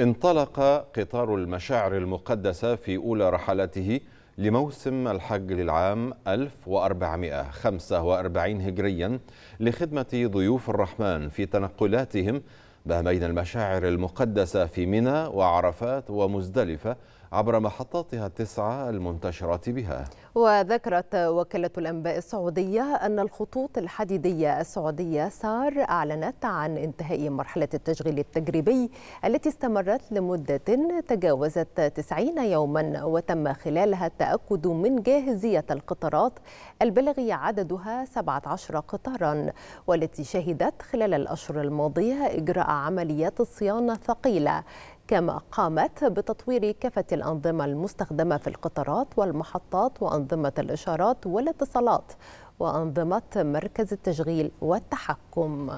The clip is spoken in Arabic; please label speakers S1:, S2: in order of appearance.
S1: انطلق قطار المشاعر المقدسة في أولى رحلاته لموسم الحج للعام 1445 هجريا لخدمة ضيوف الرحمن في تنقلاتهم ما بين المشاعر المقدسة في منى وعرفات ومزدلفة عبر محطاتها التسعة المنتشرة بها
S2: وذكرت وكالة الأنباء السعودية أن الخطوط الحديدية السعودية سار أعلنت عن انتهاء مرحلة التشغيل التجريبي التي استمرت لمدة تجاوزت 90 يوما وتم خلالها التأكد من جاهزية القطارات البلغي عددها 17 قطارا والتي شهدت خلال الأشهر الماضية إجراء عمليات الصيانة ثقيلة كما قامت بتطوير كافة الأنظمة المستخدمة في القطارات والمحطات وأنظمة الإشارات والاتصالات وأنظمة مركز التشغيل والتحكم